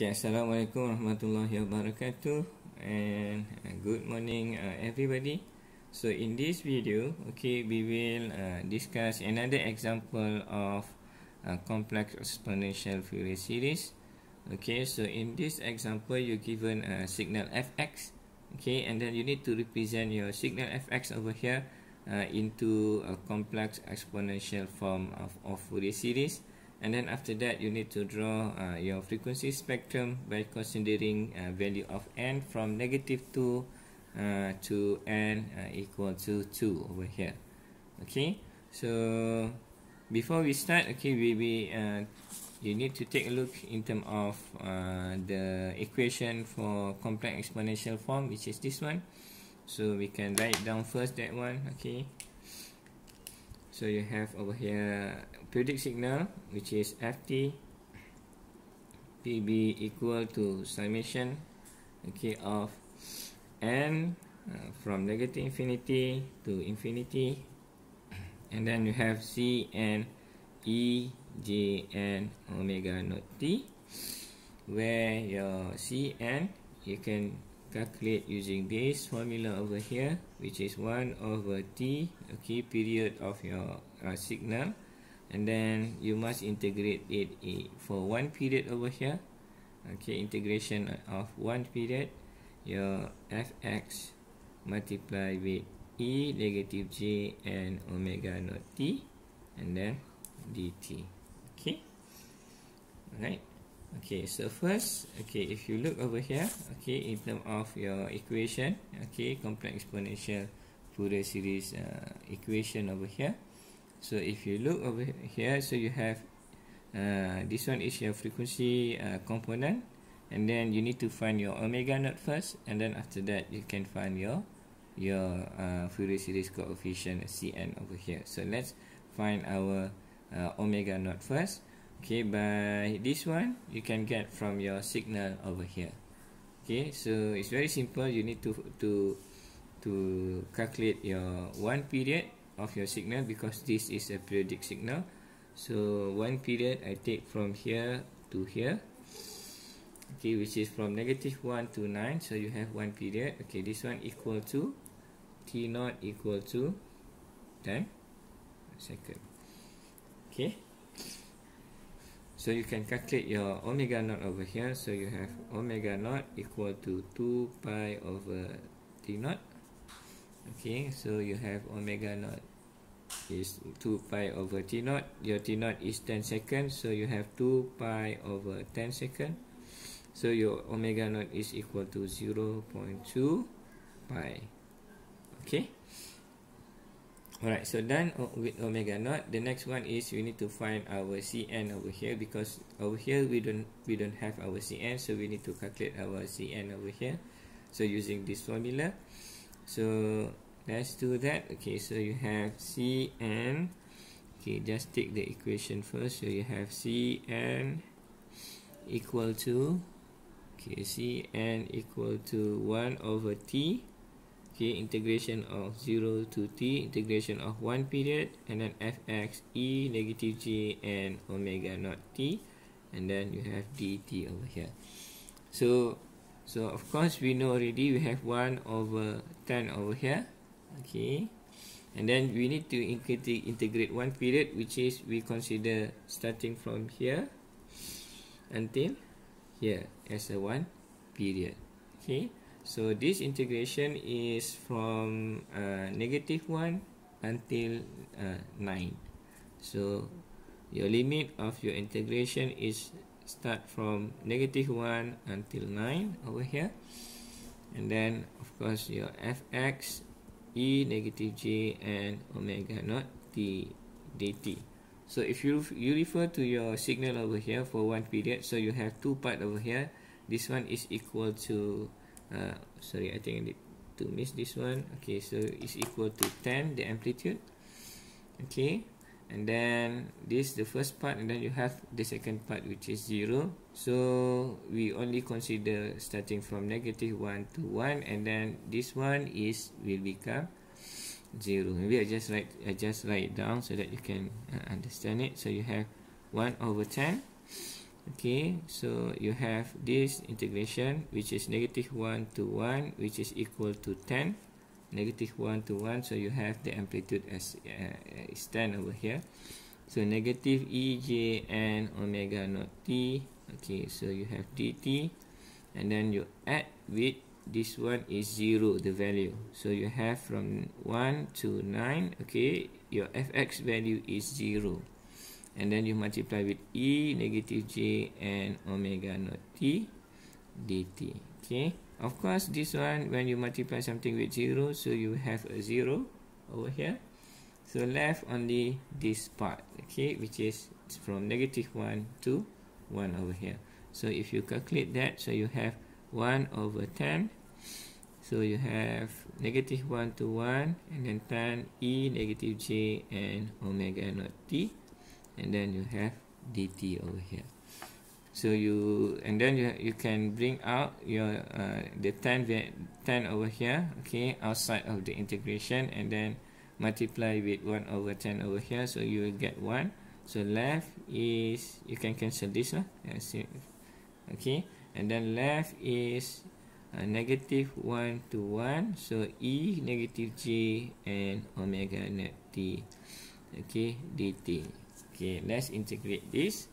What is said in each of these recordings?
Okay, Assalamualaikum warahmatullahi wabarakatuh and uh, good morning uh, everybody. So in this video, okay, we will uh, discuss another example of a uh, complex exponential Fourier series. Okay, so in this example, you're given a uh, signal fx, okay, and then you need to represent your signal fx over here uh, into a complex exponential form of, of Fourier series. and then after that you need to draw uh, your frequency spectrum by considering uh, value of n from negative 2 uh, to n uh, equal to 2 over here okay so before we start okay we, we uh, you need to take a look in terms of uh, the equation for complex exponential form which is this one so we can write down first that one okay so you have over here periodic signal which is ft pb equal to summation okay of n uh, from negative infinity to infinity and then you have c and e j and omega not t where your c and you can calculate using this formula over here which is 1 over t okay period of your uh, signal and then you must integrate it for one period over here okay integration of one period your fx multiply with e negative j and omega naught t and then dt okay right okay so first okay if you look over here okay in terms of your equation okay complex exponential Fourier series uh, equation over here so if you look over here so you have uh, this one is your frequency uh, component and then you need to find your omega naught first and then after that you can find your your uh, Fourier series coefficient Cn over here so let's find our uh, omega naught first okay by this one you can get from your signal over here okay so it's very simple you need to to to calculate your one period of your signal because this is a periodic signal so one period I take from here to here okay which is from negative 1 to 9 so you have one period okay this one equal to t naught equal to time second okay so you can calculate your omega naught over here so you have omega naught equal to 2 pi over t naught okay so you have omega naught is 2 pi over t naught your t naught is 10 seconds so you have 2 pi over ten seconds. so your omega naught is equal to 0 0.2 pi okay alright so done with omega naught the next one is we need to find our cn over here because over here we don't we don't have our cn so we need to calculate our cn over here so using this formula so let's do that okay so you have C n. okay just take the equation first so you have C n equal to okay cn equal to 1 over t okay integration of 0 to t integration of 1 period and then fx e negative g and omega naught t and then you have dt over here so so of course we know already we have 1 over 10 over here okay and then we need to integrate one period which is we consider starting from here until here as a one period okay so this integration is from uh, negative 1 until uh, 9 so your limit of your integration is start from negative 1 until 9 over here and then of course your fx e negative j and omega naught t dt. So if you you refer to your signal over here for one period, so you have two part over here. This one is equal to, uh, sorry, I think I did to miss this one. Okay, so it's equal to 10, the amplitude. Okay and then this the first part and then you have the second part which is zero. so we only consider starting from negative one to one. and then this one is will become zero. maybe I just write I just write it down so that you can uh, understand it so you have one over ten. okay so you have this integration which is negative one to one which is equal to ten. negative 1 to 1 so you have the amplitude as uh, is 10 over here so negative e j n omega naught t okay so you have dt and then you add with this one is 0 the value so you have from 1 to 9 okay your fx value is 0 and then you multiply with e negative j n omega naught t dt okay of course this one when you multiply something with 0 so you have a 0 over here so left only this part okay which is from negative 1 to 1 over here so if you calculate that so you have 1 over 10 so you have negative 1 to 1 and then 10 e negative j and omega naught t and then you have dt over here So you and then you you can bring out your uh, the ten ten over here, okay, outside of the integration, and then multiply with one over ten over here. So you will get one. So left is you can cancel this lah. Okay, and then left is uh, negative one to one. So e negative j and omega net t, okay, dt. Okay, let's integrate this.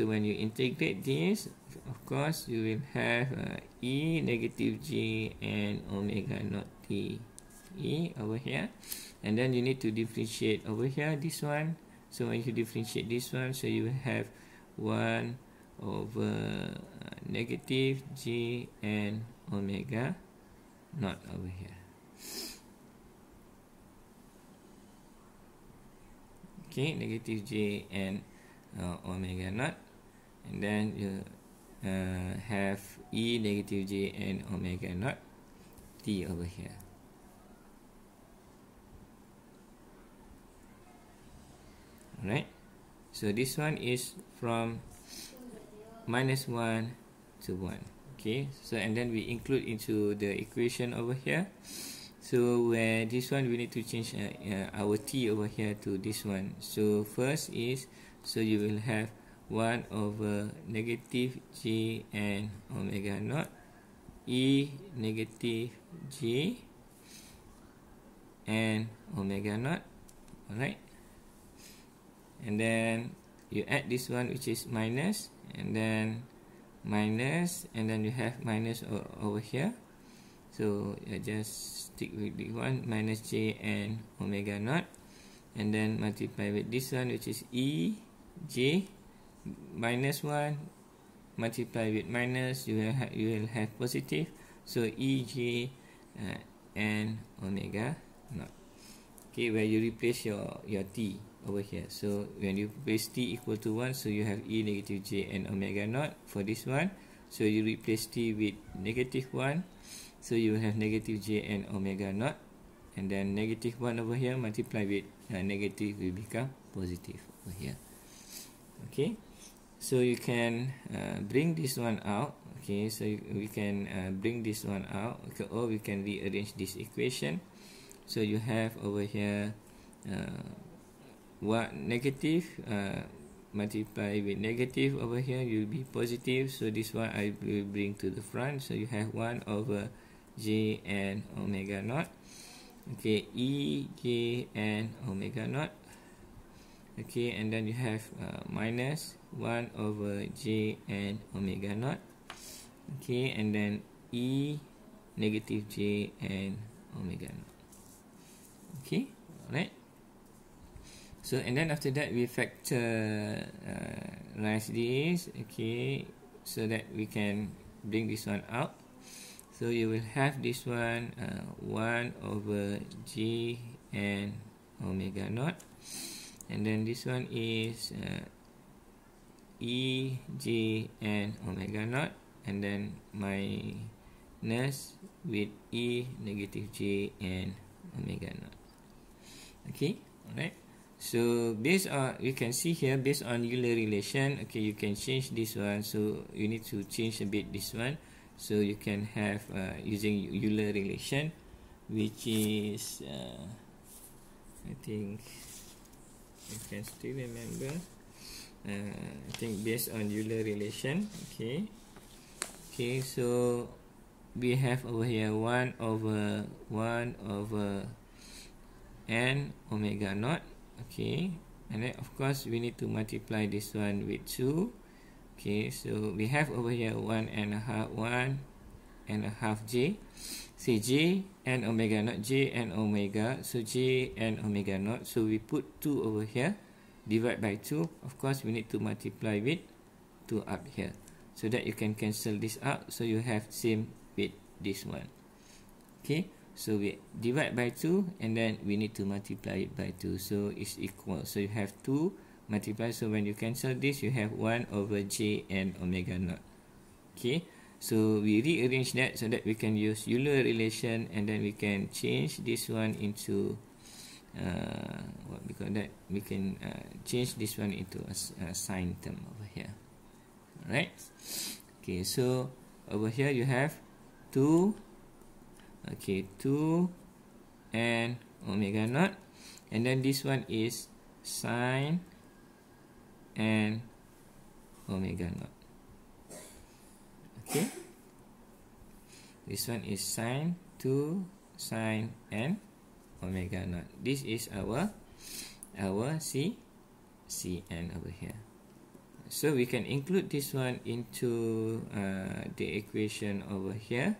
So when you integrate this, of course, you will have uh, E negative G and omega naught T E over here. And then you need to differentiate over here, this one. So when you differentiate this one, so you have 1 over uh, negative G and omega naught over here. Okay, negative J and uh, omega naught. and then you uh, uh, have E negative J and omega naught T over here alright so this one is from minus 1 to 1 okay so and then we include into the equation over here so where this one we need to change uh, uh, our t over here to this one so first is so you will have 1 over negative g n omega naught e negative g n omega naught alright and then you add this one which is minus and then minus and then you have minus over here so you just stick with the one minus j n omega naught and then multiply with this one which is e j minus 1 multiply with minus you will have, you will have positive so eg uh, n omega naught okay where you replace your your t over here so when you replace t equal to 1 so you have e negative j n omega naught for this one so you replace t with negative 1 so you have negative j n omega naught and then negative 1 over here multiply with uh, negative will become positive over here okay so you can uh, bring this one out okay so we can uh, bring this one out okay, or we can rearrange this equation so you have over here uh, what negative uh, multiply with negative over here you'll be positive so this one I will bring to the front so you have 1 over j and omega naught okay e j and omega naught okay and then you have uh, minus 1 over j n omega naught okay and then e negative j n omega naught okay alright so and then after that we factor uh, this okay so that we can bring this one out so you will have this one uh, 1 over j n omega naught and then this one is uh, E, G, and omega naught, and then minus with E, negative G, and omega naught. Okay, alright. So based on you can see here based on Euler relation, okay, you can change this one. So you need to change a bit this one. So you can have uh, using Euler relation, which is uh, I think you can still remember uh, I think based on Euler relation okay okay so we have over here 1 over 1 over n omega naught okay and then of course we need to multiply this one with 2 okay so we have over here 1 and a half 1 And a half j, so j and omega naught j and omega. So j and omega naught. So we put 2 over here. Divide by 2. Of course, we need to multiply with 2 up here. So that you can cancel this out. So you have same with this one. Okay. So we divide by 2 and then we need to multiply it by 2. So it's equal. So you have 2 multiply. So when you cancel this, you have 1 over j and omega naught. Okay. So we rearrange that so that we can use Euler relation and then we can change this one into uh, what we call that we can uh, change this one into a, a sine term over here. Alright. Okay, so over here you have two okay, two and omega naught and then this one is sine and omega naught. okay this one is sine 2 sine n omega naught this is our our c cn over here so we can include this one into uh, the equation over here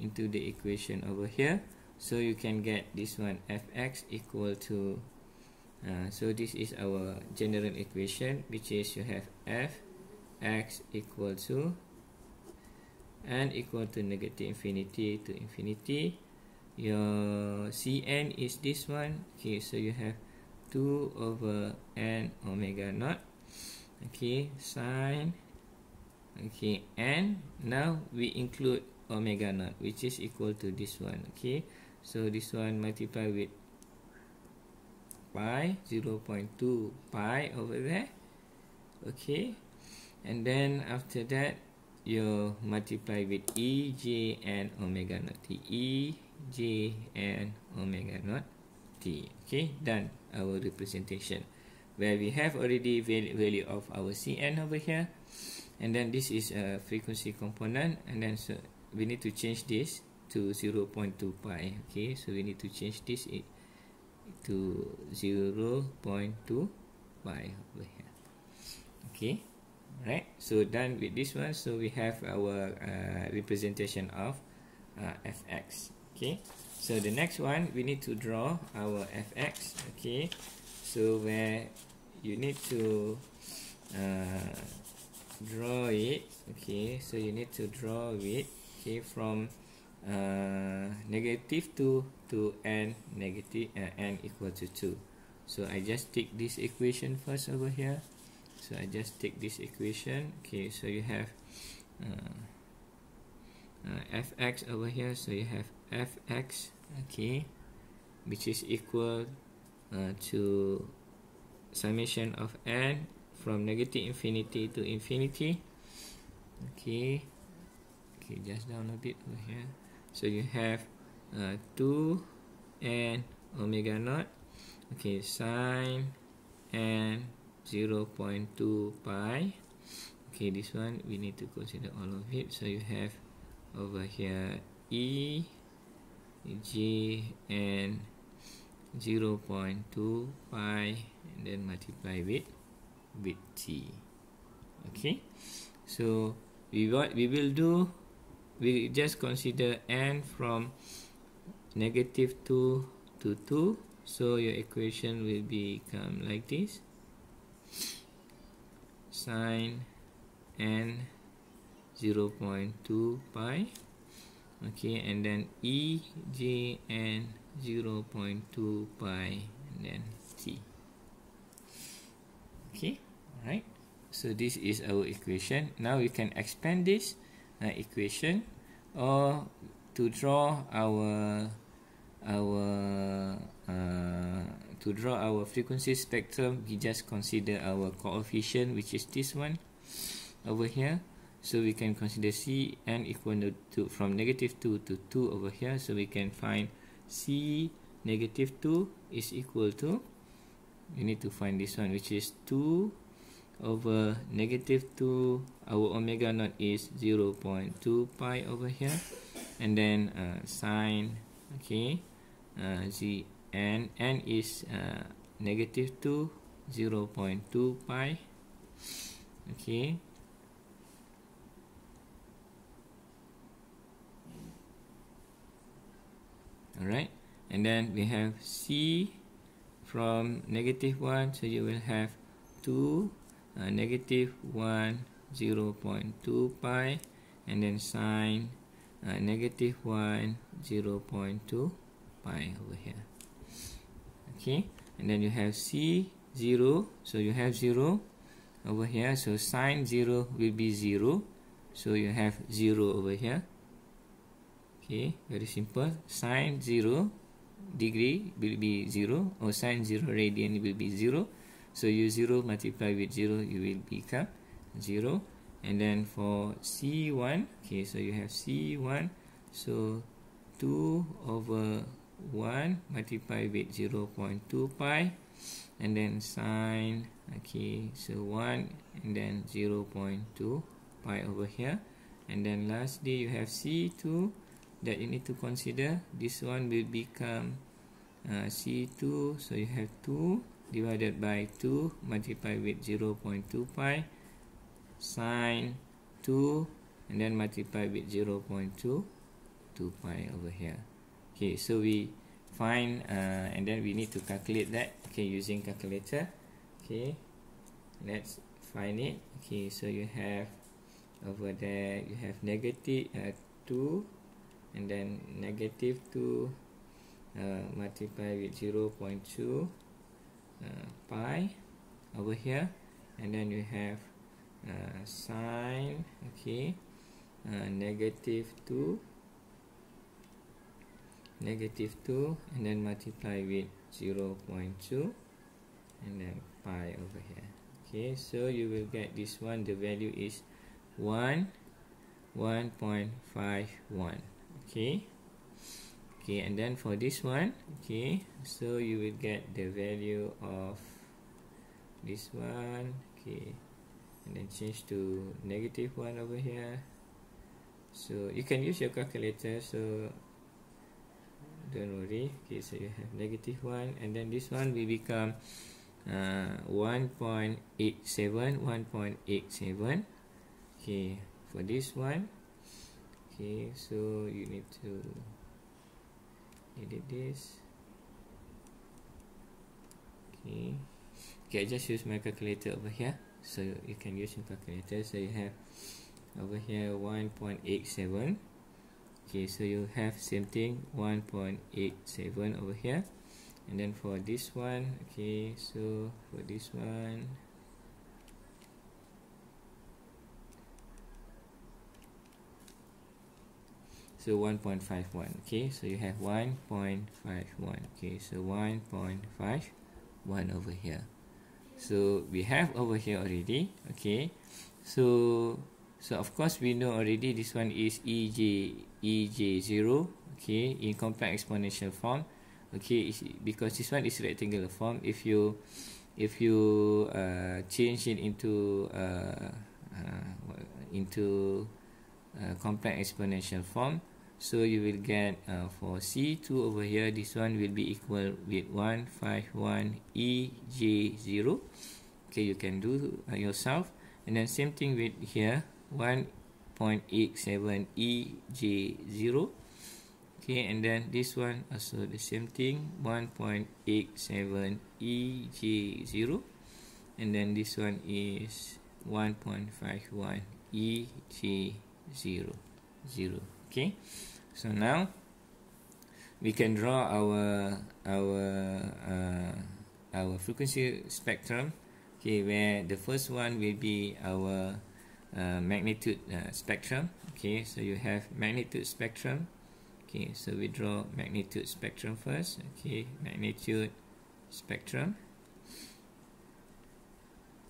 into the equation over here so you can get this one fx equal to uh, so this is our general equation which is you have f x equal to n equal to negative infinity to infinity your cn is this one okay so you have 2 over n omega naught okay sine okay and now we include omega naught which is equal to this one okay so this one multiply with pi 0.2 pi over there okay and then after that you multiply with E, J, and omega naught T. E, J, and omega naught T. Okay, done our representation. Where we have already value of our c n over here. And then this is a frequency component. And then so we need to change this to 0.2 pi. Okay, so we need to change this to 0.2 pi over here. Okay. right so done with this one so we have our uh, representation of uh, fx okay so the next one we need to draw our fx okay so where you need to uh, draw it okay so you need to draw it okay from uh, negative 2 to n negative uh, n equal to 2 so I just take this equation first over here so I just take this equation okay so you have uh, uh, fx over here so you have fx okay which is equal uh, to summation of n from negative infinity to infinity okay okay just down a bit over here so you have uh, 2 n omega naught okay sine and 0.2 pi okay this one we need to consider all of it so you have over here e g and 0.2 pi and then multiply with with t okay so we what we will do we just consider n from negative 2 to 2 so your equation will become like this sine n 0.2 pi okay and then e j n 0.2 pi and then t okay alright so this is our equation now we can expand this uh, equation or to draw our our uh, to draw our frequency spectrum we just consider our coefficient which is this one over here so we can consider Cn equal to from negative 2 to 2 over here so we can find C negative 2 is equal to we need to find this one which is 2 over negative 2 our omega naught is 0 0.2 pi over here and then uh, sine okay uh, z and n is uh, negative 2 0 0.2 pi okay all right and then we have c from negative 1 so you will have 2 uh, negative 1 0 0.2 pi and then sine uh, negative 1 0 0.2 pi over here okay and then you have C 0 so you have 0 over here so sine 0 will be 0 so you have 0 over here okay very simple sine 0 degree will be 0 or sine 0 radian will be 0 so you 0 multiply with 0 you will become 0 and then for c1 okay so you have c1 so 2 over 1 multiply with 0.2 pi and then sine okay so 1 and then 0.2 pi over here and then lastly you have c2 that you need to consider this one will become uh, c2 so you have 2 divided by 2 multiply with 0.2 pi sine 2 and then multiply with 0.2 2 pi over here Okay, so we find uh, and then we need to calculate that. Okay, using calculator. Okay, let's find it. Okay, so you have over there you have negative uh, two, and then negative two uh, multiplied with zero point two uh, pi over here, and then you have uh, sine. Okay, uh, negative two. negative 2 and then multiply with 0 0.2 and then pi over here okay so you will get this one the value is 1 1.51 okay okay and then for this one okay so you will get the value of this one okay and then change to negative 1 over here so you can use your calculator so don't worry okay so you have negative 1 and then this one will become uh, 1.87 1.87 okay for this one okay so you need to edit this okay okay I just use my calculator over here so you can use your calculator so you have over here 1.87 okay so you have same thing 1.87 over here and then for this one okay so for this one so 1.51 okay so you have 1.51 okay so 1.51 over here so we have over here already okay so so of course we know already this one is ej EJ0 okay in complex exponential form okay because this one is rectangular form if you if you uh, change it into uh, uh, into uh, complex exponential form so you will get uh, for C2 over here this one will be equal with 151 EJ0 okay you can do uh, yourself and then same thing with here 1 1.87EJ0 okay and then this one also the same thing 1.87EJ0 and then this one is 1.51EJ0 okay so now we can draw our our uh, our frequency spectrum okay where the first one will be our uh, magnitude uh, spectrum okay so you have magnitude spectrum okay so we draw magnitude spectrum first okay magnitude spectrum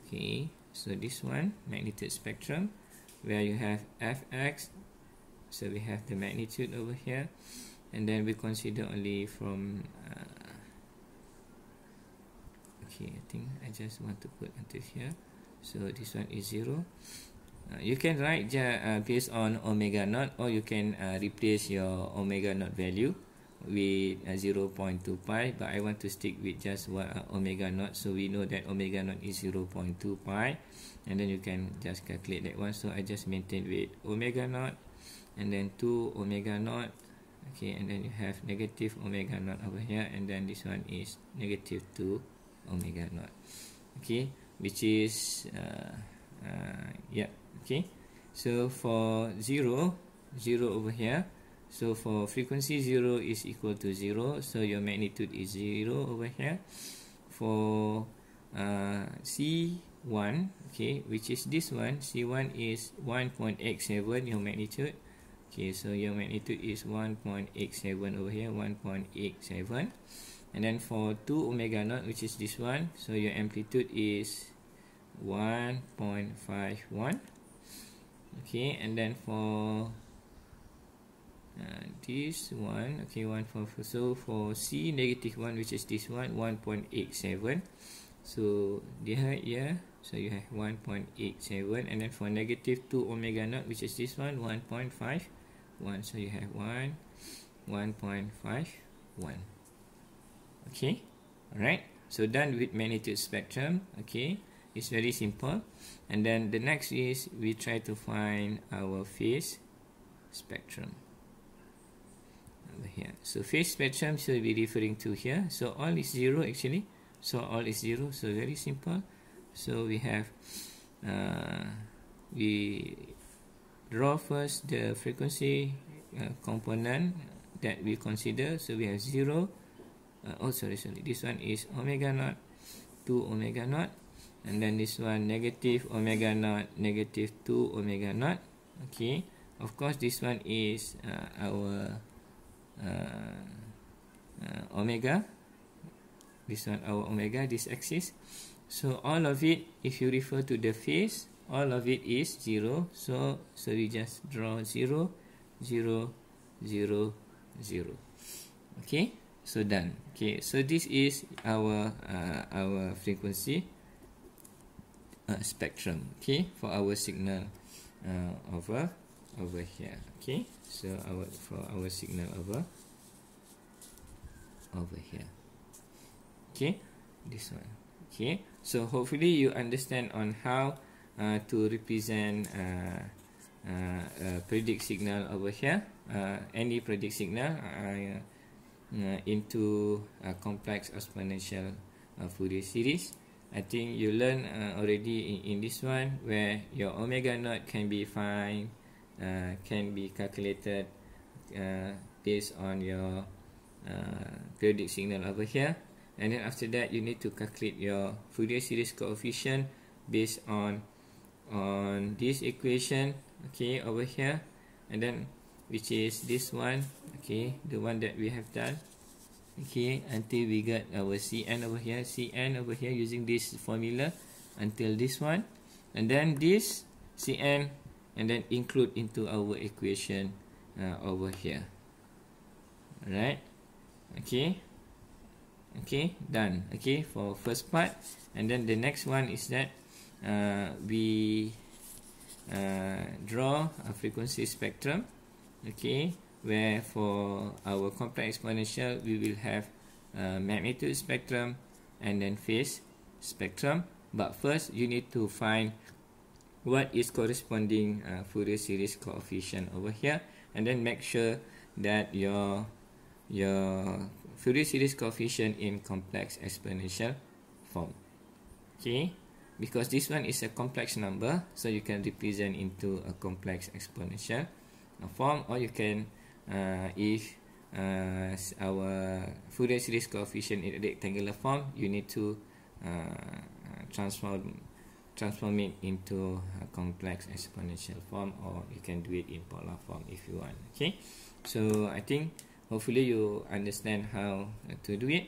okay so this one magnitude spectrum where you have fx so we have the magnitude over here and then we consider only from uh, okay I think I just want to put until here so this one is 0 uh, you can write uh, based on omega naught or you can uh, replace your omega naught value with uh, 0 0.2 pi but I want to stick with just what uh, omega naught so we know that omega naught is 0 0.2 pi and then you can just calculate that one so I just maintain with omega naught and then 2 omega naught okay and then you have negative omega naught over here and then this one is negative 2 omega naught okay which is uh, uh, yeah okay so for 0 0 over here so for frequency 0 is equal to 0 so your magnitude is 0 over here for uh, C1 okay which is this one C1 is 1.87 your magnitude okay so your magnitude is 1.87 over here 1.87 and then for 2 omega naught which is this one so your amplitude is 1.51 okay and then for uh, this one okay one for so for c negative one which is this one 1.87 so yeah yeah so you have 1.87 and then for negative 2 omega naught which is this one 1.51 so you have 1 1.51 okay all right so done with magnitude spectrum okay it's very simple and then the next is we try to find our phase spectrum over here so phase spectrum should be referring to here so all is zero actually so all is zero so very simple so we have uh, we draw first the frequency uh, component that we consider so we have zero uh, oh sorry sorry this one is omega naught 2 omega naught And then this one negative omega naught, negative 2 omega naught. Okay. Of course, this one is uh, our uh, uh, omega. This one our omega, this axis. So all of it, if you refer to the face, all of it is 0. So, so we just draw 0, 0, 0, 0. Okay. So done. Okay. So this is our uh, our frequency uh, spectrum okay for our signal uh, over over here okay so our for our signal over over here okay this one okay so hopefully you understand on how uh, to represent uh, uh, uh, predict signal over here uh, any predict signal uh, uh, into a complex exponential uh, Fourier series I think you learn uh, already in, in this one where your omega naught can be find uh, can be calculated uh, based on your uh, periodic signal over here. And then after that, you need to calculate your Fourier series coefficient based on on this equation, okay, over here. And then, which is this one, okay, the one that we have done okay until we get our cn over here cn over here using this formula until this one and then this cn and then include into our equation uh, over here alright okay okay done okay for first part and then the next one is that uh, we uh, draw a frequency spectrum okay where for our complex exponential we will have uh, magnitude spectrum and then phase spectrum but first you need to find what is corresponding uh, Fourier series coefficient over here and then make sure that your your Fourier series coefficient in complex exponential form okay because this one is a complex number so you can represent into a complex exponential form or you can uh, if uh, our Fourier series coefficient in rectangular form, you need to uh, transform transform it into a complex exponential form, or you can do it in polar form if you want. Okay, so I think hopefully you understand how to do it.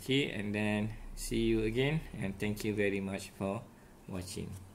Okay, and then see you again, and thank you very much for watching.